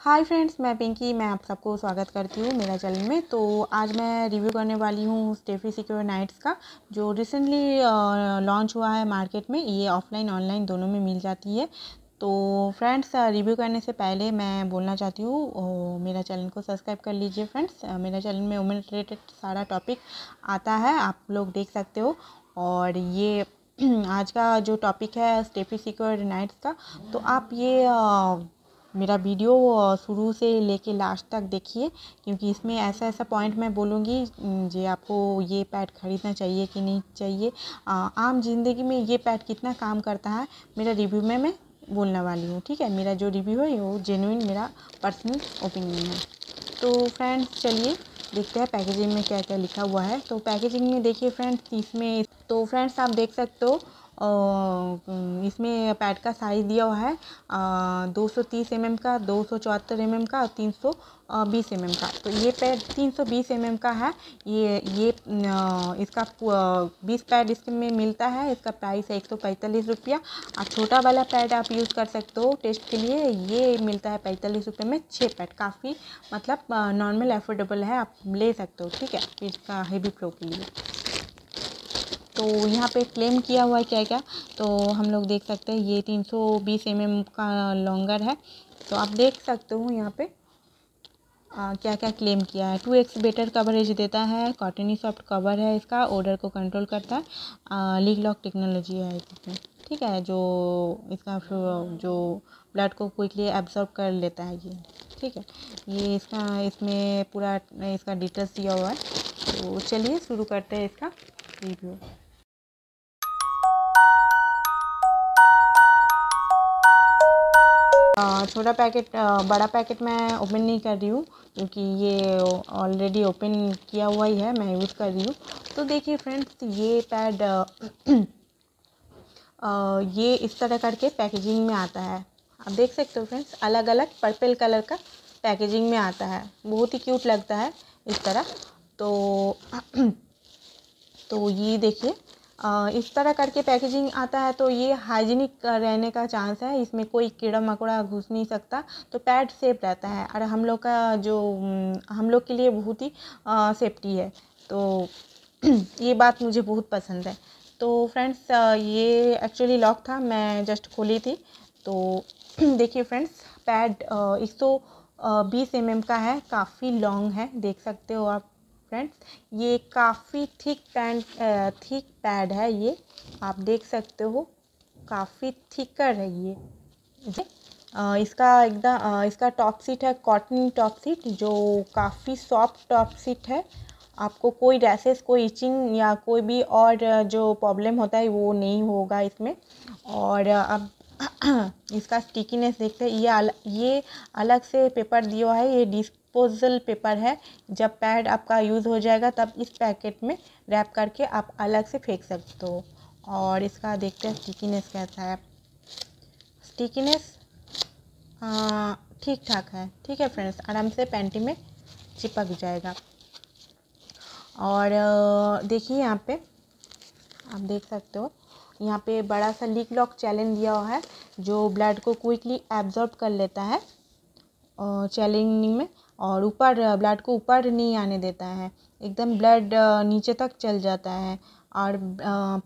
hi friends मैं पिंकी मैं आप सबको स्वागत करती हूँ मेरा चैनल में तो आज मैं रिव्यू करने वाली हूँ स्टेफी सिक्योर नाइट्स का जो रिसेंटली लॉन्च हुआ है मार्केट में ये ऑफलाइन ऑनलाइन दोनों में मिल जाती है तो फ्रेंड्स रिव्यू करने से पहले मैं बोलना चाहती हूँ मेरा चैनल को सब्सक्राइब कर लीजिए फ्रेंड्स मेरा चैनल में वुमेन रिलेटेड सारा टॉपिक आता है आप लोग देख सकते हो और ये आज का जो टॉपिक है स्टेफी सिक्योर नाइट्स का तो आप ये मेरा वीडियो शुरू से लेके लास्ट तक देखिए क्योंकि इसमें ऐसा ऐसा पॉइंट मैं बोलूँगी जे आपको ये पैड ख़रीदना चाहिए कि नहीं चाहिए आ, आम जिंदगी में ये पैड कितना काम करता है मेरा रिव्यू में मैं बोलने वाली हूँ ठीक है मेरा जो रिव्यू है वो जेनुइन मेरा पर्सनल ओपिनियन है तो फ्रेंड्स चलिए देखते हैं पैकेजिंग में क्या क्या लिखा हुआ है तो पैकेजिंग में देखिए फ्रेंड्स इसमें तो फ्रेंड्स आप देख सकते हो इसमें पैड का साइज़ दिया हुआ है दो सौ तीस एम एम का दो सौ चौहत्तर एम एम का और तीन सौ बीस एम एम का तो ये पैड तीन सौ बीस एम एम का है ये ये इसका बीस पैड इसमें मिलता है इसका प्राइस है एक सौ पैंतालीस रुपया और छोटा वाला पैड आप यूज़ कर सकते हो टेस्ट के लिए ये मिलता है पैंतालीस रुपये में छः पैड काफ़ी मतलब नॉर्मल एफोर्डेबल है आप ले सकते हो ठीक है इसका हेवी प्रो के लिए तो यहाँ पे क्लेम किया हुआ है क्या क्या तो हम लोग देख सकते हैं ये 320 सौ mm का लॉन्गर है तो आप देख सकते हो यहाँ पे आ, क्या क्या क्लेम किया है टू एक्स बेटर कवरेज देता है कॉटनी सॉफ्ट कवर है इसका ऑर्डर को कंट्रोल करता है लीक लॉक टेक्नोलॉजी है इसमें ठीक है जो इसका जो ब्लड को क्विकली एब्जॉर्ब कर लेता है ये ठीक है ये इसका इसमें पूरा इसका डिटेल्स दिया हुआ है तो चलिए शुरू करते हैं इसका रिव्यू छोटा पैकेट बड़ा पैकेट मैं ओपन नहीं कर रही हूँ क्योंकि ये ऑलरेडी ओपन किया हुआ ही है मैं यूज़ कर रही हूँ तो देखिए फ्रेंड्स ये पैड ये इस तरह करके पैकेजिंग में आता है आप देख सकते हो फ्रेंड्स अलग अलग पर्पल कलर का पैकेजिंग में आता है बहुत ही क्यूट लगता है इस तरह तो तो ये देखिए इस तरह करके पैकेजिंग आता है तो ये हाइजीनिक रहने का चांस है इसमें कोई कीड़ा मकोड़ा घुस नहीं सकता तो पैड सेफ रहता है और हम लोग का जो हम लोग के लिए बहुत ही सेफ्टी है तो ये बात मुझे बहुत पसंद है तो फ्रेंड्स ये एक्चुअली लॉक था मैं जस्ट खोली थी तो देखिए फ्रेंड्स पैड एक सौ बीस एम का है काफ़ी लॉन्ग है देख सकते हो आप फ्रेंड्स ये काफ़ी थिक पैंड थिक पैड है ये आप देख सकते हो काफ़ी थिकर है ये जो आ, इसका एकदम इसका टॉप सीट है कॉटन टॉप सीट जो काफ़ी सॉफ्ट टॉप सीट है आपको कोई रैसेस कोई इचिंग या कोई भी और जो प्रॉब्लम होता है वो नहीं होगा इसमें और अब इसका स्टिकीनेस देखते हैं ये अल, ये अलग से पेपर दिया है ये डिस्क डिस्पोजल पेपर है जब पैड आपका यूज़ हो जाएगा तब इस पैकेट में रैप करके आप अलग से फेंक सकते हो और इसका देखते हैं स्टिकीनेस कैसा है स्टिकीनेस ठीक ठाक है ठीक है फ्रेंड्स आराम से पैंटी में चिपक जाएगा और देखिए यहाँ पे आप देख सकते हो यहाँ पे बड़ा सा लीक लॉक चैलेंज दिया हुआ है जो ब्लड को क्विकली एब्जॉर्ब कर लेता है चैलेंज में और ऊपर ब्लड को ऊपर नहीं आने देता है एकदम ब्लड नीचे तक चल जाता है और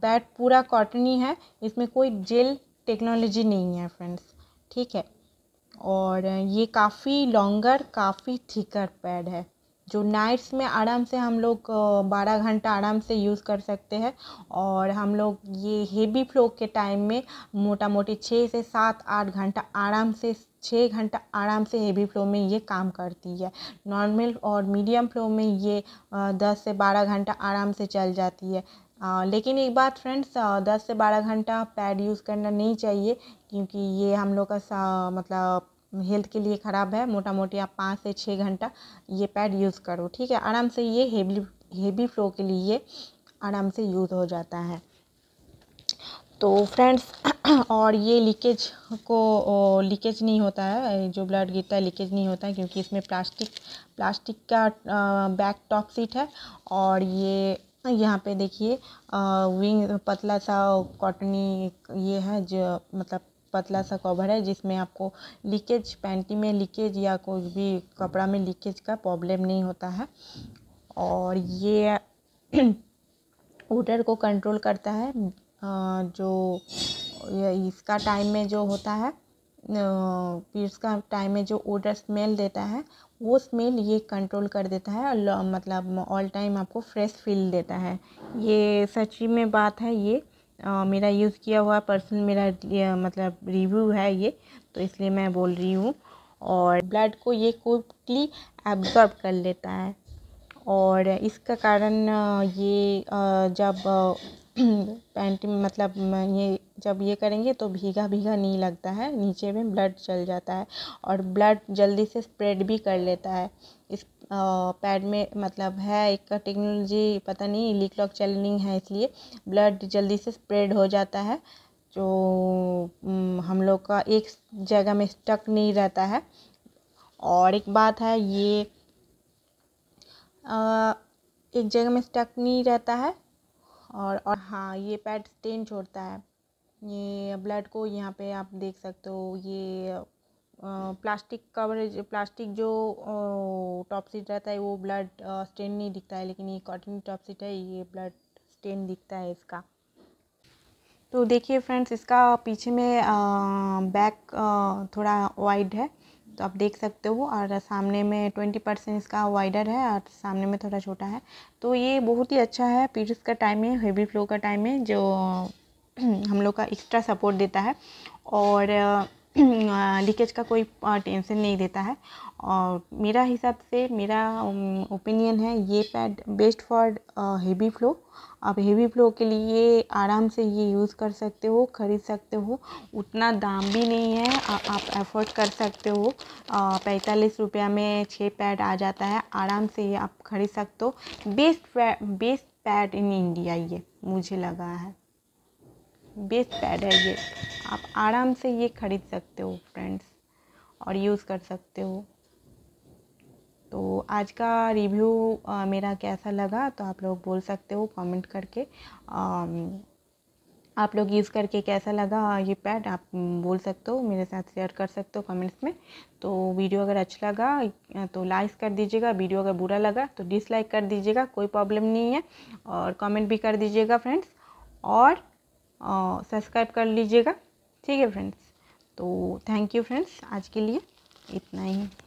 पैड पूरा कॉटनी है इसमें कोई जेल टेक्नोलॉजी नहीं है फ्रेंड्स ठीक है और ये काफ़ी लॉन्गर काफ़ी थिकर पैड है जो नाइट्स में आराम से हम लोग बारह घंटा आराम से यूज़ कर सकते हैं और हम लोग ये हेवी फ्लो के टाइम में मोटा मोटी छः से सात आठ घंटा आराम से छः घंटा आराम से हेवी फ्लो में ये काम करती है नॉर्मल और मीडियम फ्लो में ये दस से बारह घंटा आराम से चल जाती है आ, लेकिन एक बात फ्रेंड्स दस से बारह घंटा पैड यूज़ करना नहीं चाहिए क्योंकि ये हम लोग का मतलब हेल्थ के लिए ख़राब है मोटा मोटी आप पाँच से छः घंटा ये पैड यूज़ करो ठीक है आराम से ये हेवी हेवी फ्लो के लिए आराम से यूज़ हो जाता है तो फ्रेंड्स और ये लीकेज को लीकेज नहीं होता है जो ब्लड गिरता है लीकेज नहीं होता है क्योंकि इसमें प्लास्टिक प्लास्टिक का बैक टॉप सीट है और ये यहाँ पे देखिए विंग पतला सा कॉटनी ये है जो मतलब पतला सा कवर है जिसमें आपको लीकेज पैंटी में लीकेज या कुछ भी कपड़ा में लीकेज का प्रॉब्लम नहीं होता है और ये उडर को कंट्रोल करता है जो ये इसका टाइम में जो होता है पीरियड्स का टाइम में जो ओडर स्मेल देता है वो स्मेल ये कंट्रोल कर देता है और मतलब ऑल टाइम आपको फ्रेश फील देता है ये सच्ची में बात है ये आ, मेरा यूज़ किया हुआ पर्सनल मेरा मतलब रिव्यू है ये तो इसलिए मैं बोल रही हूँ और ब्लड को ये क्विकली एब्जॉर्ब कर लेता है और इसका कारण ये जब पैंट मतलब ये जब ये करेंगे तो भीगा भीगा नहीं लगता है नीचे में ब्लड चल जाता है और ब्लड जल्दी से स्प्रेड भी कर लेता है इस पैड में मतलब है एक टेक्नोलॉजी पता नहीं लॉक चलनिंग है इसलिए ब्लड जल्दी से स्प्रेड हो जाता है जो हम लोग का एक जगह में स्टक नहीं रहता है और एक बात है ये आ, एक जगह में स्टक नहीं रहता है और और हाँ ये पैड स्टेन छोड़ता है ये ब्लड को यहाँ पे आप देख सकते हो ये प्लास्टिक कवरेज प्लास्टिक जो टॉप सीट रहता है वो ब्लड स्टेन नहीं दिखता है लेकिन ये कॉटन टॉप सीट है ये ब्लड स्टेन दिखता है इसका तो देखिए फ्रेंड्स इसका पीछे में आ, बैक आ, थोड़ा वाइड है तो आप देख सकते हो और सामने में ट्वेंटी परसेंट इसका वाइडर है और सामने में थोड़ा छोटा है तो ये बहुत ही अच्छा है पीरियड्स का टाइम है हेवी फ्लो का टाइम है जो हम लोग का एक्स्ट्रा सपोर्ट देता है और लीकेज का कोई टेंशन नहीं देता है और मेरा हिसाब से मेरा ओपिनियन है ये pad best for heavy flow आप हेवी फ्लो के लिए आराम से ये यूज़ कर सकते हो ख़रीद सकते हो उतना दाम भी नहीं है आ, आप एफोर्ड कर सकते हो पैंतालीस रुपया में छः पैड आ जाता है आराम से ये आप ख़रीद सकते हो best best pad in India ये मुझे लगा है बेस्ट पैड है ये आप आराम से ये ख़रीद सकते हो फ्रेंड्स और यूज़ कर सकते हो तो आज का रिव्यू मेरा कैसा लगा तो आप लोग बोल सकते हो कमेंट करके आ, आप लोग यूज़ करके कैसा लगा ये पैड आप बोल सकते हो मेरे साथ शेयर कर सकते हो कमेंट्स में तो वीडियो अगर अच्छा लगा तो लाइक कर दीजिएगा वीडियो अगर बुरा लगा तो डिसलाइक कर दीजिएगा कोई प्रॉब्लम नहीं है और कमेंट भी कर दीजिएगा फ्रेंड्स और सब्सक्राइब कर लीजिएगा ठीक है फ्रेंड्स तो थैंक यू फ्रेंड्स आज के लिए इतना ही